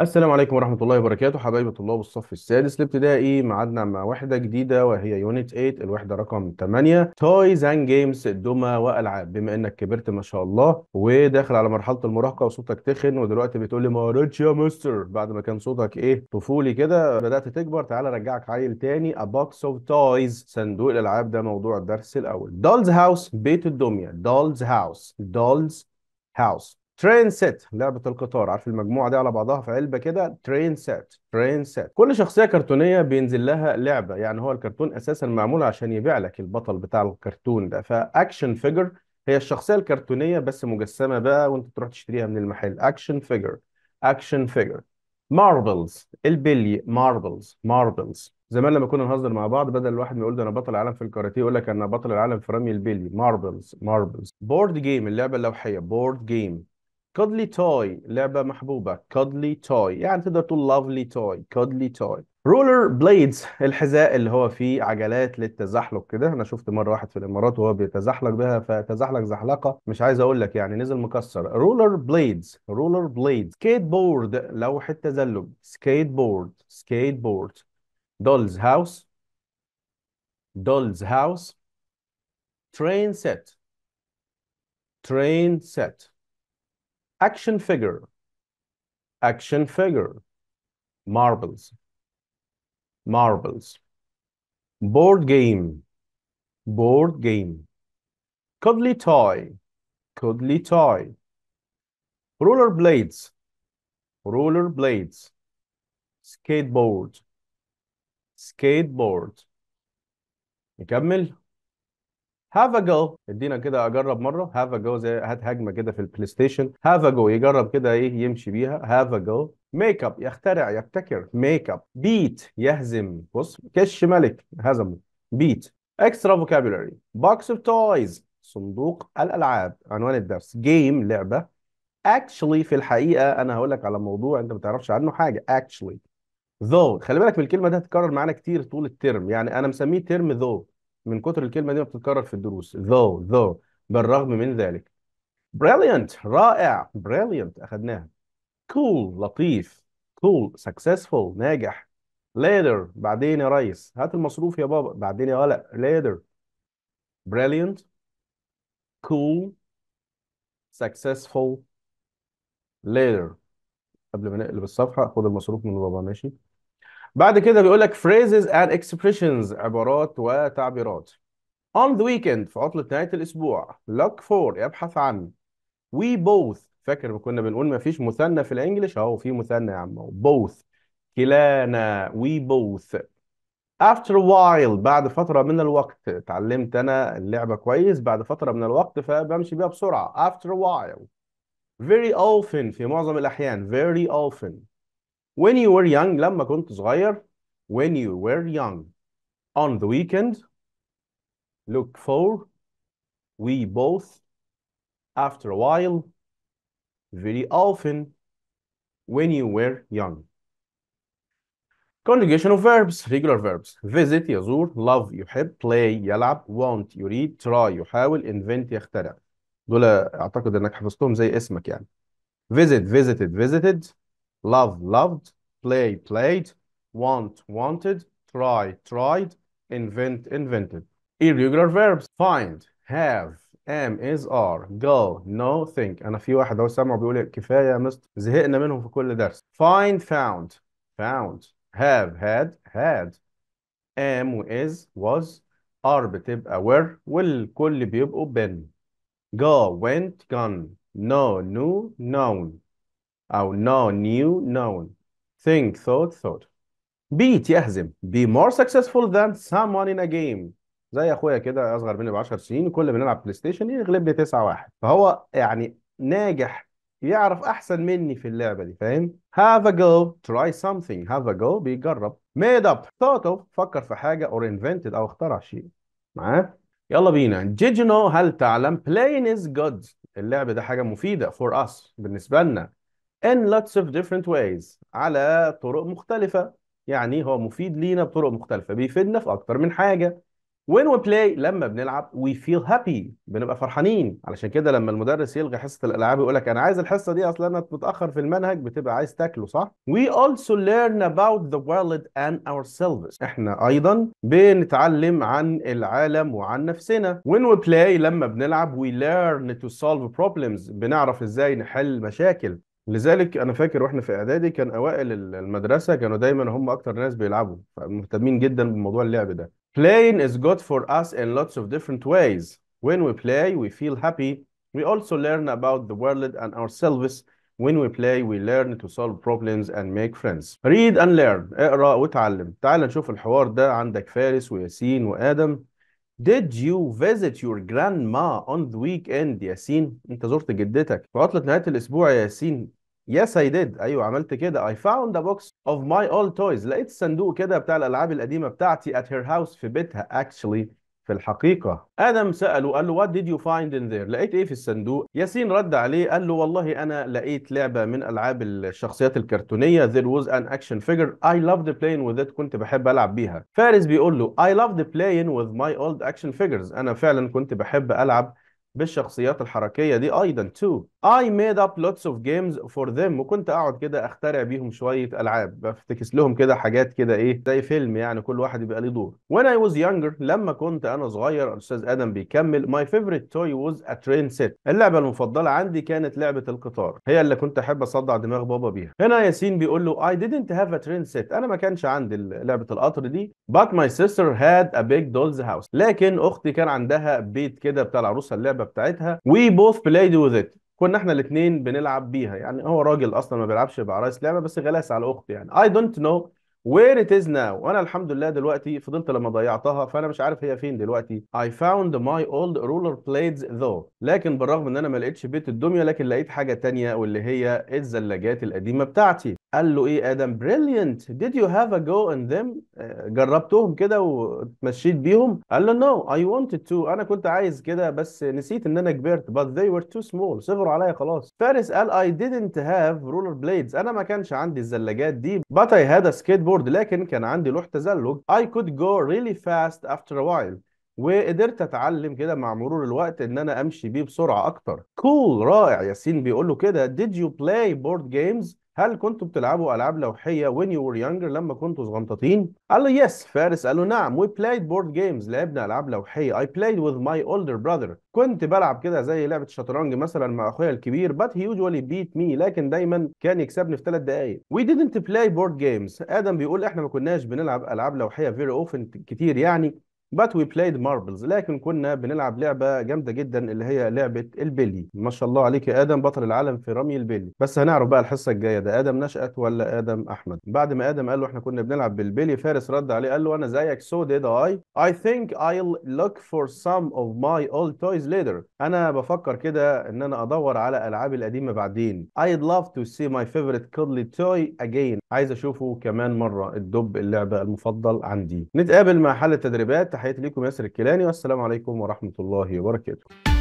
السلام عليكم ورحمة الله وبركاته حبايبي طلاب الصف السادس الابتدائي معادنا مع وحدة جديدة وهي يونت 8 الوحدة رقم 8 تويز اند جيمز الدمى والعاب بما انك كبرت ما شاء الله وداخل على مرحلة المراهقة وصوتك تخن ودلوقتي بتقول لي ما يا مستر بعد ما كان صوتك ايه طفولي كده بدأت تكبر تعالى ارجعك عيل تاني ا بوكس اوف تويز صندوق الالعاب ده موضوع الدرس الاول دولز هاوس بيت الدمية دولز هاوس دولز هاوس ترين سيت لعبه القطار عارف المجموعه دي على بعضها في علبه كده ترين سيت ترين سيت كل شخصيه كرتونيه بينزل لها لعبه يعني هو الكرتون اساسا معمول عشان يبيع لك البطل بتاع الكرتون ده فاكشن فيجر هي الشخصيه الكرتونيه بس مجسمه بقى وانت تروح تشتريها من المحل اكشن فيجر اكشن فيجر ماربلز البلي ماربلز ماربلز زمان لما كنا نهزر مع بعض بدل الواحد ما يقول ده انا بطل العالم في الكاراتيه يقول لك انا بطل العالم في رمي البلي ماربلز ماربلز بورد جيم اللعبه اللوحيه بورد جيم كودلي توي لعبة محبوبة كودلي توي يعني تقدر تقول لافلي توي كودلي توي رولر بليدز الحذاء اللي هو فيه عجلات للتزحلق كده انا شفت مره واحد في الامارات وهو بيتزحلق بها فتزحلق زحلقه مش عايز اقول لك يعني نزل مكسر رولر بليدز رولر بليدز سكيت بورد لوحه تزلج سكيت بورد سكيت بورد دولز هاوس دولز هاوس ترين سيت ترين سيت action figure action figure marbles marbles board game board game cuddly toy cuddly toy roller blades roller blades skateboard skateboard نكمل هاف ا جو ادينا كده اجرب مره هاف ا جو زي هات هجمه كده في البلاي ستيشن هاف ا جو يجرب كده ايه يمشي بيها هاف ا جو ميك اب يخترع يبتكر ميك اب بيت يهزم بص كش ملك هزمه بيت اكسترا فوكابولري بوكس اوف تويز صندوق الالعاب عنوان الدرس جيم لعبه اكشلي في الحقيقه انا هقول لك على موضوع انت ما تعرفش عنه حاجه اكشلي ذو خلي بالك من الكلمه دي هتتكرر معانا كتير طول الترم يعني انا مسميه ترم ذو من كتر الكلمه دي ما بتتكرر في الدروس ذو ذو بالرغم من ذلك brilliant رائع brilliant اخذناها cool لطيف cool successful ناجح later بعدين يا ريس هات المصروف يا بابا بعدين يا ولا later brilliant cool successful later قبل ما نقلب الصفحة خد المصروف من بابا ماشي بعد كده بيقول لك phrases and expressions عبارات وتعبيرات on the weekend في عطلة نهاية الأسبوع look for يبحث عن we both فاكر كنا بنقول ما فيش مثنى في الانجليش اهو في مثنى يا عم both كلانا we both after a while بعد فترة من الوقت اتعلمت أنا اللعبة كويس بعد فترة من الوقت فبمشي بيها بسرعة after a while very often في معظم الأحيان very often when you were young لما كنت صغير when you were young on the weekend look for we both after a while very often when you were young Conjugation of verbs, regular verbs. Visit, يزور, love, يحب, play, يلعب, want, يريد, try, يحاول, invent, يخترع. دول اعتقد انك حفظتهم زي اسمك يعني. Visit, visited, visited love loved, play played, want wanted, try tried, invent invented. Irregular verbs find, have, am, is, are, go, no, think. أنا في واحد أهو سامع بيقول كفاية يا مستر زهقنا منهم في كل درس. Find, found, found, have, had, had, am is, was, are بتبقى were والكل بيبقوا been. go, went, gone, no, knew, known. أو now new known think thought thought beat يهزم be more successful than someone in a game زي اخويا كده اصغر مني ب 10 سنين وكل ما نلعب بلاي ستيشن يغلب لي 9 1 فهو يعني ناجح يعرف احسن مني في اللعبه دي فاهم have a go try something have a go بيجرب made up thought of فكر في حاجه or invented او اخترع شيء معاه يلا بينا did you know هل تعلم playing is good اللعب ده حاجه مفيده for us بالنسبه لنا in lots of different ways على طرق مختلفة يعني هو مفيد لينا بطرق مختلفة بيفيدنا في أكتر من حاجة when we play لما بنلعب we feel happy بنبقى فرحانين علشان كده لما المدرس يلغي حصة الألعاب يقولك لك أنا عايز الحصة دي أصلا أنا متأخر في المنهج بتبقى عايز تاكله صح we also learn about the world and ourselves إحنا أيضا بنتعلم عن العالم وعن نفسنا when we play لما بنلعب we learn to solve problems بنعرف إزاي نحل مشاكل لذلك انا فاكر واحنا في اعدادي كان اوائل المدرسه كانوا دايما هم اكتر ناس بيلعبوا مهتمين جدا بموضوع اللعب ده Playing is good for us in lots of different ways. When we play, we feel happy. We also learn about the world and ourselves. When we play, we learn to solve problems and make friends. Read and learn. اقرأ وتعلم. تعال نشوف الحوار ده عندك فارس وياسين وآدم. Did you visit your grandma on the weekend Yasin? أنت زرت جدتك. في عطلة نهاية الأسبوع يا ياسين Yes I did أيوه عملت كده I found a box of my old toys لقيت الصندوق كده بتاع الألعاب القديمة بتاعتي at her house في بيتها actually في الحقيقة آدم سأله قال له what did you find in there لقيت ايه في الصندوق ياسين رد عليه قال له والله أنا لقيت لعبة من ألعاب الشخصيات الكرتونية there was an action figure I loved playing with it كنت بحب ألعب بيها فارس بيقول له I loved playing with my old action figures أنا فعلا كنت بحب ألعب بالشخصيات الحركية دي أيضا too I made up lots of games for them وكنت اقعد كده اخترع بيهم شويه العاب بفتكس لهم كده حاجات كده ايه زي فيلم يعني كل واحد يبقى ليه دور when I was younger لما كنت انا صغير الاستاذ ادم بيكمل my favorite toy was a train set اللعبه المفضله عندي كانت لعبه القطار هي اللي كنت احب اصدع دماغ بابا بيها هنا ياسين بيقول له I didn't have a train set انا ما كانش عندي لعبه القطر دي but my sister had a big doll's house لكن اختي كان عندها بيت كده بتاع العروسه اللعبه بتاعتها we both played with it كنا احنا الاثنين بنلعب بيها يعني هو راجل اصلا ما بيلعبش بعرايس لعبه بس غلاس على اخته يعني اي دونت نو وير ات از ناو وانا الحمد لله دلوقتي فضلت لما ضيعتها فانا مش عارف هي فين دلوقتي اي فاوند ماي اولد رولر بليدز ذو لكن بالرغم ان انا ما لقيتش بيت الدميه لكن لقيت حاجه تانية واللي هي الزلاجات القديمه بتاعتي قال له ايه ادم بريليانت ديد يو هاف ا جو ان ذيم جربتهم كده ومشيت بيهم قال له نو اي wanted تو انا كنت عايز كده بس نسيت ان انا كبرت but ذي were تو سمول صغروا عليا خلاص فارس قال اي didn't هاف رولر بليدز انا ما كانش عندي الزلاجات دي but اي هاد سكيت بورد لكن كان عندي لوح تزلج اي كود جو ريلي فاست افتر ا while وقدرت اتعلم كده مع مرور الوقت ان انا امشي بيه بسرعه اكتر كول cool, رائع ياسين بيقول له كده ديد يو بلاي بورد جيمز هل كنتوا بتلعبوا العاب لوحيه when you were younger لما كنتوا صغنططين قال له yes فارس قال له نعم وي بلايد بورد جيمز لعبنا العاب لوحيه اي بلايد وذ ماي اولدر براذر كنت بلعب كده زي لعبه شطرنج مثلا مع اخويا الكبير بات هي usually بيت مي لكن دايما كان يكسبني في ثلاث دقائق وي didn't play board games ادم بيقول احنا ما كناش بنلعب العاب لوحيه فيري اوفن كتير يعني but we played marbles لكن كنا بنلعب لعبه جامده جدا اللي هي لعبه البلي ما شاء الله عليك يا ادم بطل العالم في رمي البلي بس هنعرف بقى الحصه الجايه ده ادم نشأت ولا ادم احمد بعد ما ادم قال له احنا كنا بنلعب بالبلي فارس رد عليه قال له انا زيك so did I I think I'll look for some of my old toys later انا بفكر كده ان انا ادور على العابي القديمه بعدين I'd love to see my favorite cuddly toy again عايز اشوفه كمان مره الدب اللعبه المفضل عندي نتقابل مع حل التدريبات تحياتي لكم ياسر الكيلاني والسلام عليكم ورحمة الله وبركاته